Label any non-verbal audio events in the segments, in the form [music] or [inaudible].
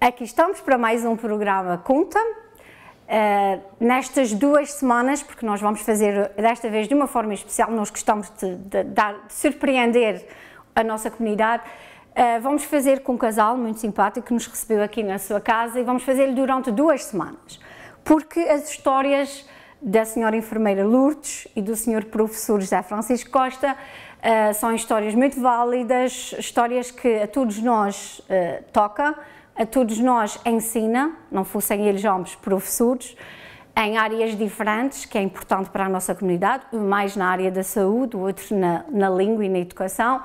Aqui estamos para mais um programa Conta. Uh, nestas duas semanas, porque nós vamos fazer desta vez de uma forma especial, nós gostamos de, de, de surpreender a nossa comunidade. Uh, vamos fazer com um casal muito simpático que nos recebeu aqui na sua casa e vamos fazer durante duas semanas, porque as histórias da senhora enfermeira Lourdes e do senhor professor José Francisco Costa uh, são histórias muito válidas, histórias que a todos nós toca a todos nós ensina, não fossem eles homens, professores, em áreas diferentes, que é importante para a nossa comunidade, um mais na área da saúde, o outro na, na língua e na educação,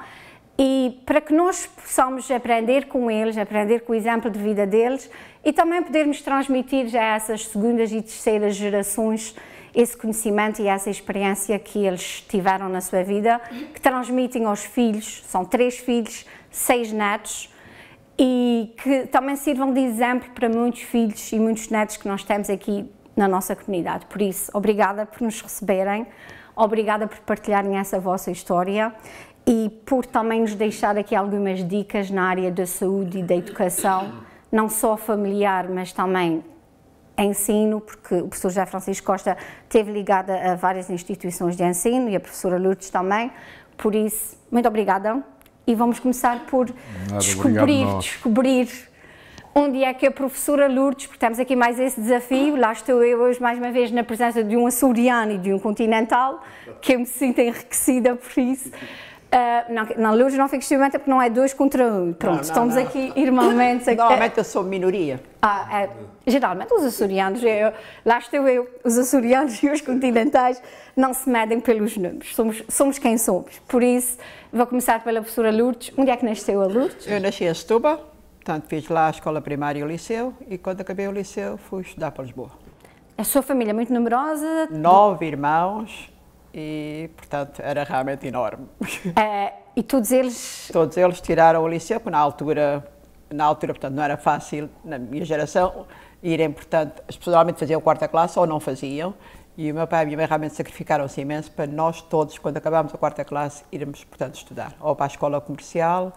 e para que nós possamos aprender com eles, aprender com o exemplo de vida deles e também podermos transmitir já a essas segundas e terceiras gerações esse conhecimento e essa experiência que eles tiveram na sua vida, que transmitem aos filhos, são três filhos, seis netos, e que também sirvam de exemplo para muitos filhos e muitos netos que nós temos aqui na nossa comunidade. Por isso, obrigada por nos receberem, obrigada por partilharem essa vossa história e por também nos deixar aqui algumas dicas na área da saúde e da educação, não só familiar, mas também ensino, porque o professor José Francisco Costa teve ligado a várias instituições de ensino e a professora Lourdes também. Por isso, muito obrigada e vamos começar por Nada, descobrir, descobrir onde é que a professora Lourdes, porque temos aqui mais esse desafio, lá estou eu hoje mais uma vez na presença de um açoriano e de um continental, que eu me sinto enriquecida por isso. Uh, não, na Lourdes não fico ciumenta é porque não é dois contra um. Pronto, não, não, estamos aqui irmãmente. [laughs] Normalmente eu sou minoria. Ah, é, geralmente os açorianos, eu, lá estou eu, os açorianos [laughs] e os continentais não se medem pelos números, somos, somos quem somos. Por isso, vou começar pela professora Lourdes. Onde é que nasceu a Lourdes? Eu nasci em Setúbal, portanto fiz lá a escola primária e o liceu e quando acabei o liceu fui estudar para Lisboa. A sua família é muito numerosa? Nove irmãos e, portanto, era realmente enorme. Uh, [laughs] e todos eles? Todos eles tiraram o liceu, porque na altura, na altura, portanto, não era fácil, na minha geração, irem, portanto, especialmente pessoas normalmente faziam quarta classe ou não faziam, e o meu pai e a minha mãe realmente sacrificaram-se imenso para nós todos, quando acabámos a quarta classe, irmos, portanto, estudar, ou para a escola comercial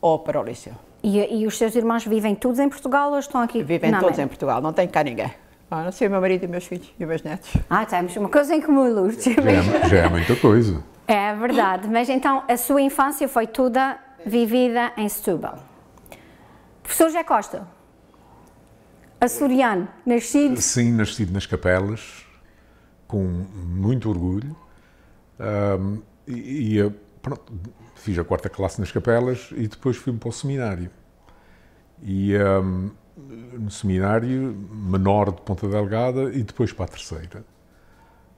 ou para o liceu. E, e os seus irmãos vivem todos em Portugal ou estão aqui? Vivem todos né? em Portugal, não tem cá ninguém. Ah, não sei, meu marido e meus filhos e meus netos. Ah, temos uma coisa em comum, Lourdes. Já, é já é muita coisa. É verdade, mas então a sua infância foi toda vivida em Setúbal. Professor José Costa, açoriano, nascido... Sim, nascido nas capelas, com muito orgulho. Um, e, e pronto, fiz a quarta classe nas capelas e depois fui-me para o seminário. E um, no seminário menor de Ponta Delgada e depois para a terceira.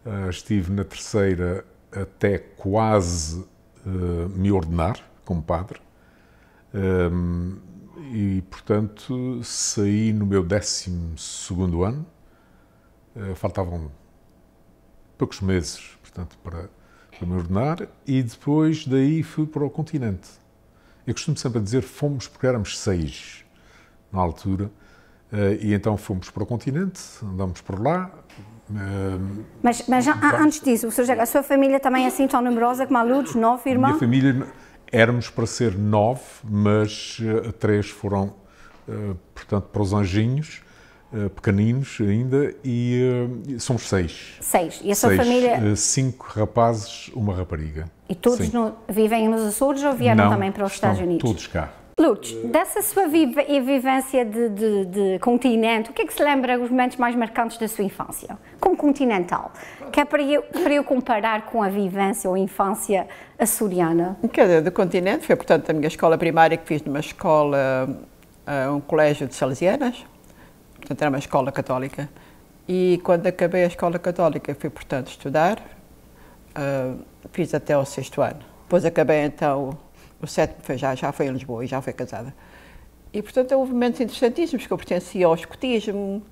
Ah, estive na terceira até quase ah, me ordenar como padre. Ah, e, portanto, saí no meu décimo segundo ano. faltavam poucos meses, portanto, para, para me ordenar. E depois daí fui para o continente. Eu costumo sempre dizer fomos porque éramos seis na altura. Eh, e então fomos para o continente, andamos por lá. Eh, mas, mas ah, antes disso, o Sr. a sua família também é assim tão numerosa como a nove irmãos? A família, éramos para ser nove, mas eh, três foram, portanto, para os anjinhos pequeninos ainda, e somos seis. Seis. E a sua seis. família? cinco rapazes, uma rapariga. E todos no, vivem nos Açores ou vieram Não, também para os Estados Unidos? todos cá. Lutz, dessa sua vivência de, de, de, continente, o que é que se lembra dos momentos mais marcantes da sua infância? Como continental, que é para eu, para eu comparar com a vivência ou infância açoriana. Quer dizer, do continente foi, portanto, a minha escola primária que fiz numa escola, eh, um colégio de salesianas, portanto, era uma escola católica. E quando acabei a escola católica, fui, portanto, estudar, eh, fiz até o sexto ano. Depois acabei, então, o sétimo foi, já, já foi em Lisboa e já foi casada. E, portanto, houve momentos interessantíssimos, que eu pertencia ao escotismo,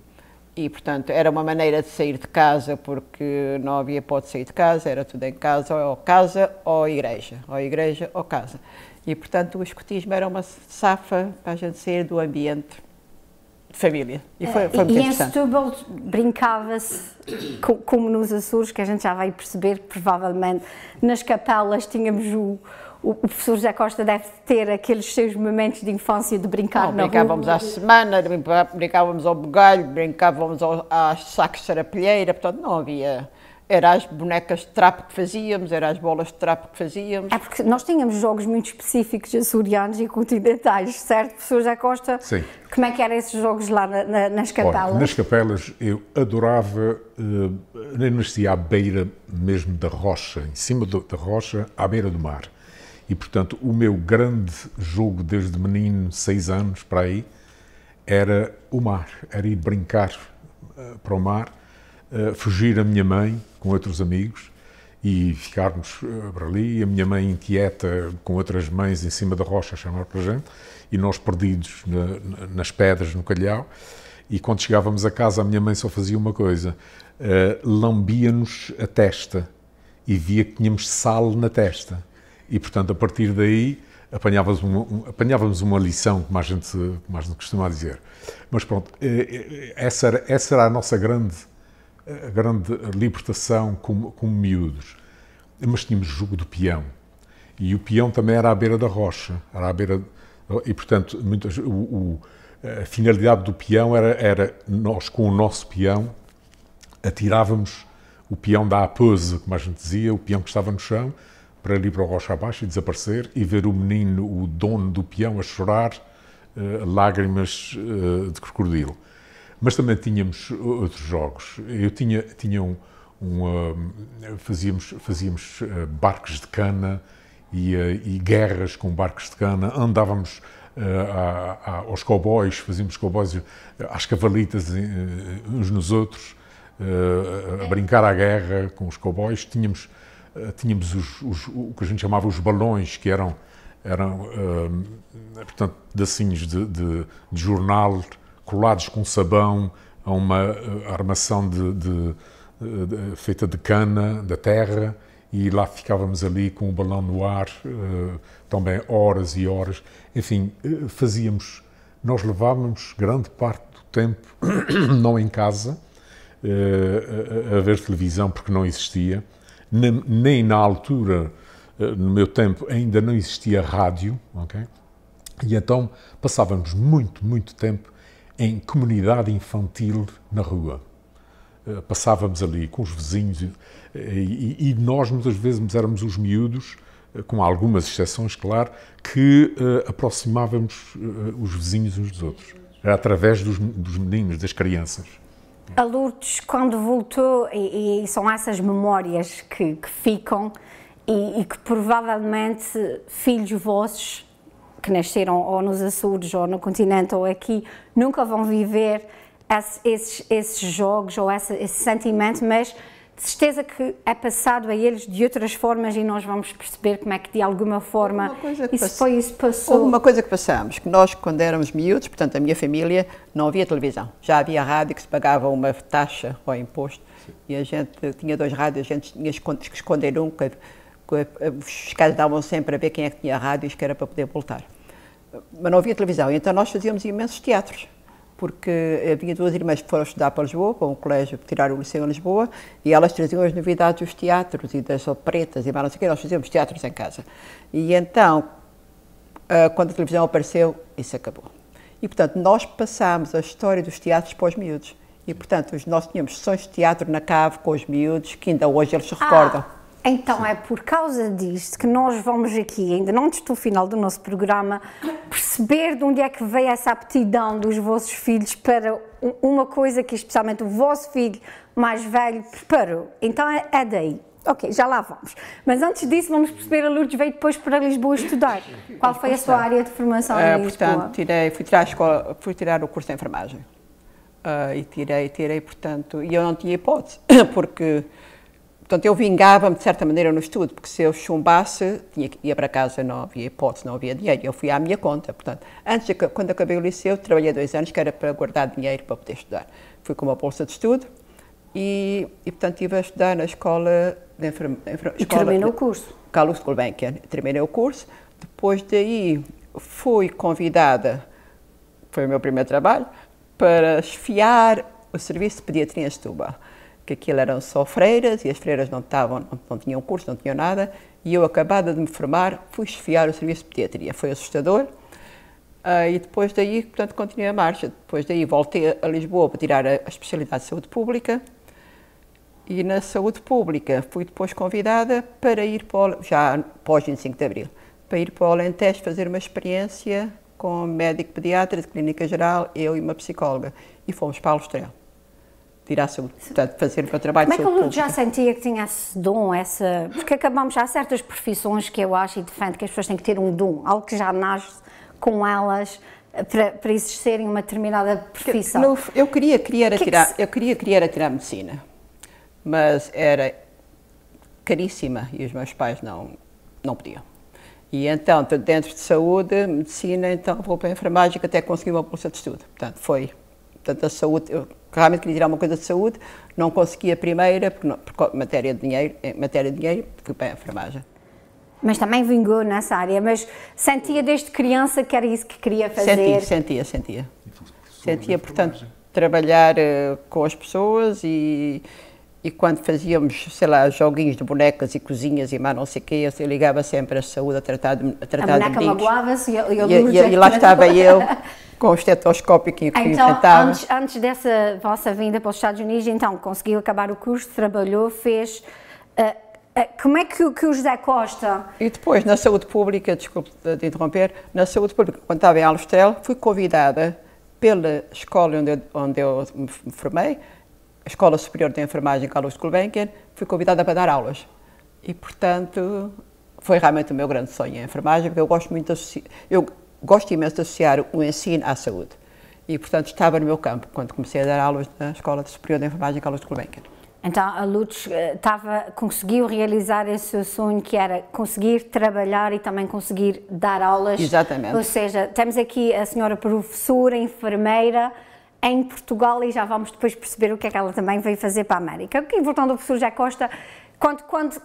e, portanto, era uma maneira de sair de casa, porque não havia hipótese de sair de casa, era tudo em casa, ou casa ou igreja, ou igreja ou casa. E, portanto, o escotismo era uma safa para a gente sair do ambiente de família. E foi, é, foi muito e interessante. E em Setúbal brincava-se, como nos Açores, que a gente já vai perceber que provavelmente nas capelas tínhamos o o, professor José Costa deve ter aqueles seus momentos de infância de brincar Não, na brincávamos rua. à semana, brincávamos ao bugalho, brincávamos ao, às sacos de serapilheira, portanto não havia... Era as bonecas de trapo que fazíamos, era as bolas de trapo que fazíamos. É porque nós tínhamos jogos muito específicos açorianos e continentais, certo, professor José Costa? Sim. Como é que eram esses jogos lá na, na, nas capelas? nas capelas eu adorava, eh, nem nascia à beira mesmo da rocha, em cima do, da rocha, à beira do mar e, portanto, o meu grande jogo desde menino, seis anos para aí, era o mar, era ir brincar uh, para o mar, uh, fugir a minha mãe com outros amigos e ficarmos uh, eh, para ali, a minha mãe inquieta com outras mães em cima da rocha a chamar para a gente, e nós perdidos na, nas pedras, no calhau. E quando chegávamos a casa, a minha mãe só fazia uma coisa: lambia-nos a testa e via que tínhamos sal na testa e, portanto, a partir daí apanhávamos uma, um, apanhávamos uma lição, como a, gente, como a gente costuma dizer. Mas pronto, eh, eh, essa era, essa era a nossa grande, a grande libertação como, como miúdos. Mas tínhamos jogo do peão. E o peão também era à beira da rocha, era à beira... E, portanto, muitas, o, o, a finalidade do peão era, era nós, com o nosso peão, atirávamos o peão da apose, como a gente dizia, o peão que estava no chão, para ali para o Rocha Abaixo e desaparecer e ver o menino, o dono do peão, a chorar eh, lágrimas eh, de crocodilo. Mas também tínhamos outros jogos. Eu tinha, tinha um, um eh, fazíamos, fazíamos barcos de cana e, e, guerras com barcos de cana. Andávamos a, a, aos cowboys, fazíamos cowboys às cavalitas uns nos outros, a brincar à guerra com os cowboys. Tínhamos eh, tínhamos os, os, o que a gente chamava os balões, que eram, eram uh, portanto, pedacinhos de, de, de, jornal colados com sabão a uma eh, armação de, de, feita de cana, da terra, e lá ficávamos ali com o balão no ar, uh, também horas e horas. Enfim, fazíamos, nós levávamos grande parte do tempo [coughs] não em casa, uh, a, a ver televisão, porque não existia, nem na altura, eh, no meu tempo, ainda não existia rádio, ok? E então passávamos muito, muito tempo em comunidade infantil na rua. Eh, passávamos ali com os vizinhos eh, e, e, e nós muitas vezes éramos os miúdos com algumas exceções, claro, que uh, aproximávamos uh, os vizinhos uns dos outros. Era através dos, dos meninos, das crianças. A Lourdes, quando voltou, e, e são essas memórias que, que ficam e, e, que provavelmente filhos vossos que nasceram ou nos Açores ou no continente ou aqui nunca vão viver esses, esses jogos ou esse, esse sentimento, mas de certeza que é passado a eles de outras formas e nós vamos perceber como é que de alguma forma isso foi isso passou. Houve uma coisa que passámos, que nós quando éramos miúdos, portanto a minha família não havia televisão, já havia rádio que se pagava uma taxa ou imposto Sim. e a gente tinha dois rádios, a gente tinha que esconder um, que, que eh, os fiscais davam sempre a ver quem é que tinha rádios que era para poder voltar. Mas não havia televisão, então nós fazíamos imensos teatros porque havia duas irmãs que foram estudar para Lisboa, para um colégio, tirar o liceu em Lisboa, e elas traziam as novidades dos teatros e das operetas e mais não sei o quê, nós fazíamos teatros em casa. E então, eh, quando a televisão apareceu, isso acabou. E, portanto, nós passámos a história dos teatros para os miúdos. E, portanto, nós tínhamos sessões de teatro na cave com os miúdos, que ainda hoje eles se ah. recordam. Então Sim. é por causa disto que nós vamos aqui, ainda não estou no final do nosso programa, perceber de onde é que veio essa aptidão dos vossos filhos para uma coisa que especialmente o vosso filho mais velho preparou. Então é, é daí. Ok, já lá vamos. Mas antes disso, vamos perceber a Lourdes veio depois para Lisboa estudar. Qual foi a sua área de formação em é, Lisboa? Portanto, tirei, fui, tirar a escola, fui tirar o curso de enfermagem. Uh, e tirei, tirei, portanto, e eu não tinha hipótese, [coughs] porque Portanto, eu vingava-me de certa maneira no estudo, porque se eu chumbasse, tinha, ia para casa, não havia hipótese, não havia dinheiro. Eu fui à minha conta. Portanto, antes de, quando acabei o liceu, trabalhei dois anos, que era para guardar dinheiro para poder estudar. Fui com uma bolsa de estudo e, e portanto, estive a estudar na escola. de enfermagem. e terminou o curso? Carlos Gulbenkian. É, terminei o curso. Depois daí, fui convidada, foi o meu primeiro trabalho, para esfiar o serviço de pediatria em Setúbal que aquilo eram só freiras e as freiras não, estavam, não, não tinham curso, não tinham nada, e eu, acabada de me formar, fui esfiar o serviço de pediatria. Foi assustador. Uh, e depois daí, portanto, continuei a marcha. Depois daí voltei a Lisboa para tirar a, a especialidade de saúde pública. E na saúde pública fui depois convidada para ir para, o, já pós 25 de Abril, para ir para o Alentejo fazer uma experiência com um médico pediatra de clínica geral, eu e uma psicóloga. E fomos para Alustrel tirar seu, portanto, fazer o meu trabalho. Mas como é já sentia que tinha esse dom, essa, porque acabamos, há certas profissões que eu acho e defendo que as pessoas têm que ter um dom, algo que já nasce com elas eh, para, para exercerem uma determinada profissão. Eu, eu queria que tirar, que... eu queria querer tirar medicina, mas era caríssima e os meus pais não não podiam. E então, dentro de saúde, medicina, então vou para a enfermagem que até consegui uma bolsa de estudo. Portanto, foi. Portanto, a saúde, eu, realmente queria tirar uma coisa de saúde, não conseguia a primeira, porque, não, porque matéria de dinheiro, eh, matéria de dinheiro, fui para é a enfermagem. Mas também vingou nessa área, mas sentia desde criança que era isso que queria fazer? Sentia, sentia, sentia. Então, sentia, portanto, trabalhar uh, com as pessoas e e quando fazíamos, sei lá, joguinhos de bonecas e cozinhas e mais não sei o quê, eu ligava sempre à saúde a tratar de, a tratar a boneca magoava-se e, eu, eu e, e, e lá estava [laughs] eu com o estetoscópio que, que então, inventava. Antes, antes dessa vossa vinda para os Estados Unidos, então, conseguiu acabar o curso, trabalhou, fez... Uh, como é que, que o José Costa... E depois, na saúde pública, desculpe de interromper, na saúde pública, quando estava em Alestel, fui convidada pela escola onde eu, onde eu me formei, Escola Superior de Enfermagem Carlos Gulbenkian, fui convidada para dar aulas. E, portanto, foi realmente o meu grande sonho em enfermagem, porque eu gosto muito de, eu gosto imenso de associar o ensino à saúde. E, portanto, estava no meu campo quando comecei a dar aulas na Escola Superior de Enfermagem Carlos Gulbenkian. Então, a Lutz estava, eh, conseguiu realizar esse seu sonho, que era conseguir trabalhar e também conseguir dar aulas. Exatamente. Ou seja, temos aqui a senhora professora, enfermeira, em Portugal e já vamos depois perceber o que é que ela também veio fazer para a América. E voltando ao professor José Costa, quando, quando,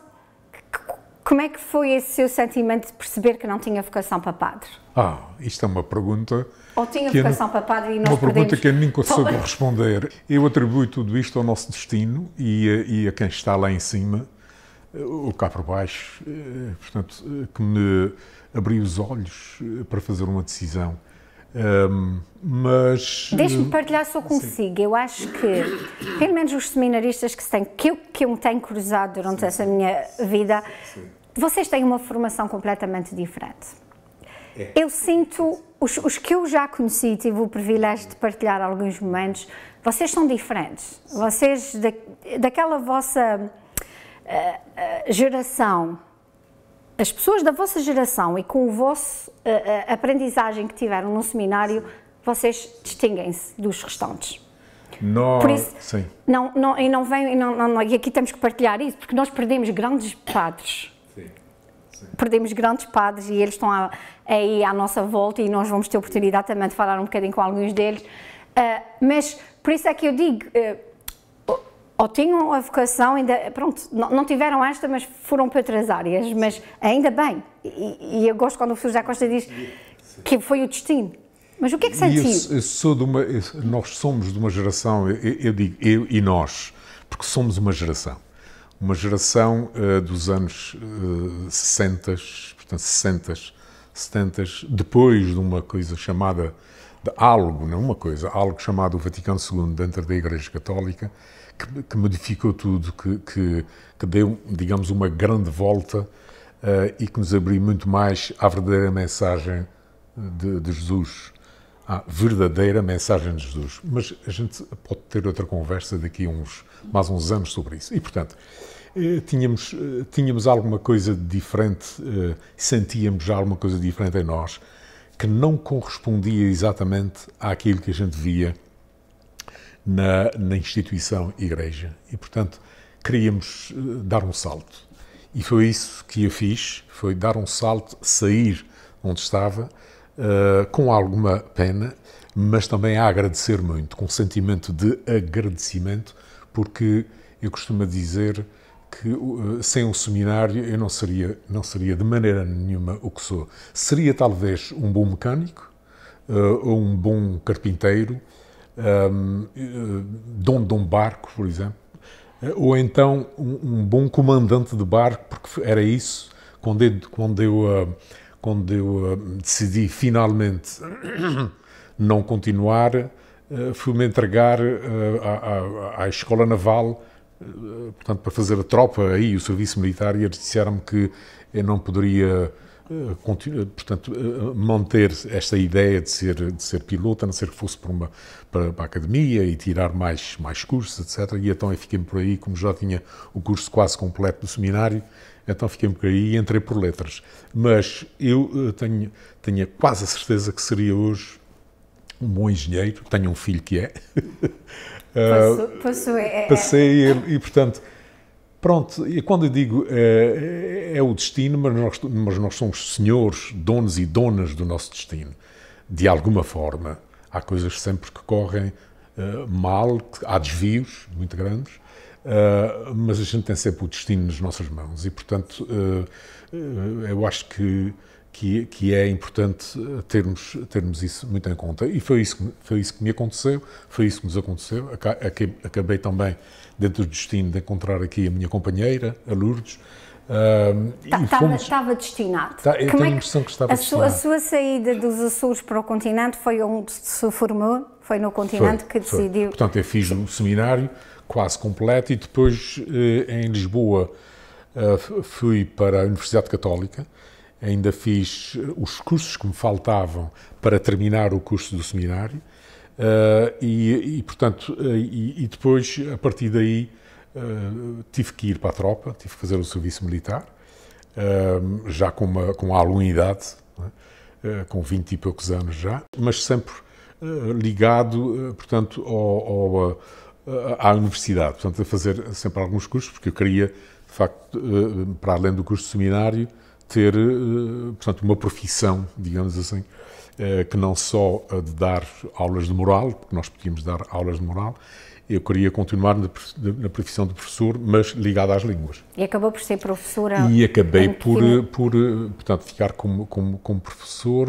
como é que foi esse seu sentimento de perceber que não tinha vocação para padre? Ah, isto é uma pergunta. Ou tinha vocação para padre e nós Uma pergunta que eu nunca soube responder. Eu atribuo tudo isto ao nosso destino e a, e a quem está lá em cima, eh, o cá por baixo, eh, portanto, eh, que me abriu os olhos para fazer uma decisão um, mas. Deixe-me eh, partilhar só consigo. Sim. Eu acho que, pelo menos os seminaristas que, têm, que, eu, que eu tenho cruzado durante sim, essa sim. minha vida, vocês têm uma formação completamente diferente. É. Eu sinto, os, os, que eu já conheci e tive o privilégio de partilhar alguns momentos, vocês são diferentes. Vocês, da, daquela vossa uh, uh, geração, as pessoas da vossa geração e com o vosso a, eh, a eh, aprendizagem que tiveram no seminário, vocês distinguem-se dos restantes. Nós, Por isso, sim. Não, não, e não vem, não, não, e aqui temos que partilhar isso, porque nós perdemos grandes padres. Sim, Perdemos grandes padres e eles estão aí à nossa volta e nós vamos ter oportunidade também de falar um bocadinho com alguns deles. Uh, mas por isso é que eu digo, uh, ou tinham a vocação, ainda, pronto, não, tiveram esta, mas foram para outras áreas, mas ainda bem. E, e eu gosto quando o professor José Costa diz que foi o destino. Mas o que é que sentiu? Eu, sou de uma, nós somos de uma geração, eu, eu, digo eu e nós, porque somos uma geração. Uma geração uh, dos anos uh, eh, 60, portanto 60, 70, depois de uma coisa chamada de algo, não é uma coisa, algo chamado o Vaticano II dentro da Igreja Católica, que, que modificou tudo, que, que, que, deu, digamos, uma grande volta uh, e que nos abriu muito mais à verdadeira mensagem de, de Jesus, à verdadeira mensagem de Jesus. Mas a gente pode ter outra conversa daqui a uns, mais uns anos sobre isso. E, portanto, eh, tínhamos, eh, tínhamos alguma coisa diferente, sentíamos já alguma coisa diferente em nós, que não correspondia exatamente àquilo que a gente via na, na instituição igreja. E, portanto, queríamos eh, dar um salto. E foi isso que eu fiz, foi dar um salto, sair onde estava, uh, com alguma pena, mas também a agradecer muito, com um sentimento de agradecimento, porque eu costumo dizer que uh, sem o seminário eu não seria, não seria de maneira nenhuma o que sou. Seria talvez um bom mecânico uh, ou um bom carpinteiro, um, uh, dono de um barco, por exemplo, uh, ou então um, um, bom comandante de barco, porque era isso quando eu, quando eu, quando eu decidi finalmente [coughs] não continuar. Uh, fui-me entregar uh, à, à, à, Escola Naval eh, portanto, para fazer a tropa aí, o serviço militar, e eles disseram-me que eu não poderia eh, continuar, eh, portanto, manter esta ideia de ser, de ser piloto, a não ser que fosse para, uma, para, para a academia e tirar mais, mais cursos, etc. E então eu fiquei por aí, como já tinha o curso quase completo do seminário, então fiquei por aí e entrei por letras. Mas eu tenho, tenho quase a certeza que seria hoje um bom engenheiro, tenho um filho que é. [laughs] Posso, ah, passou, é. é. Passei e, e, portanto, pronto, e quando eu digo é, é, é o destino, mas nós, mas nós somos senhores, donos e donas do nosso destino, de alguma forma. Há coisas sempre que correm ah, mal, há desvios muito grandes, ah, mas a gente tem sempre o destino nas nossas mãos e, portanto, eu acho que que, que é importante termos, termos isso muito em conta. E foi isso, que, foi isso que me aconteceu, foi isso que nos aconteceu. Acabei, também, dentro do destino, de encontrar aqui a minha companheira, a Lourdes, Uh, estava, tá, estava destinado. Tá, eu Como é tenho é a impressão que estava a destinado. Sua, a sua saída dos Açores para o continente foi onde se formou, foi no continente foi, que foi. decidiu. Portanto, eu fiz um seminário quase completo e depois eh, em Lisboa eh, fui para a Universidade Católica ainda fiz eh, os cursos que me faltavam para terminar o curso do seminário uh, e, e, portanto, uh, e, e, depois, a partir daí, uh, tive que ir para a tropa, tive que fazer o serviço militar, já com, uma, com a aluidade, é? com vinte e poucos anos já, mas sempre ligado, portanto, ao, ao, à universidade, portanto, a fazer sempre alguns cursos, porque eu queria, de facto, para além do curso de seminário, ter, eh, portanto, uma profissão, digamos assim, eh, que não só a de dar aulas de moral, porque nós podíamos dar aulas de moral, eu queria continuar na profissão de professor, mas ligada às línguas. E acabou por ser professora? E acabei por, por, eh, portanto, ficar como, como, como professor,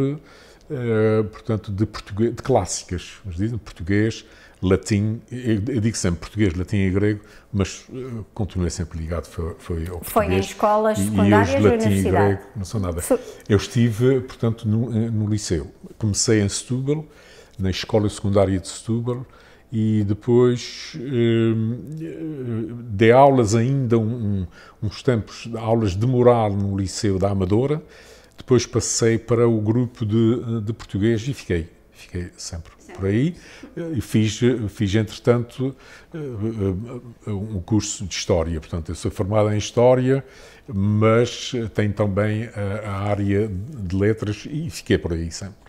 portanto, de, português, de clássicas, mas dizem português, latim, eu digo sempre português, latim e grego, mas eh, continuei sempre ligado, foi, foi ao português. Foi em escolas secundárias e, e eu, latim e grego, não são nada. Eu estive, portanto, no, eh, no, liceu. Comecei em Setúbal, na escola secundária de Setúbal, e depois eh, dei aulas ainda um, um, uns tempos, aulas de moral no liceu da Amadora, depois passei para o grupo de, de português e fiquei, fiquei sempre por aí. E fiz, fiz entretanto, eh, eh, um curso de História. Portanto, eu sou formado em História, mas tenho também a, a área de Letras e fiquei por aí sempre.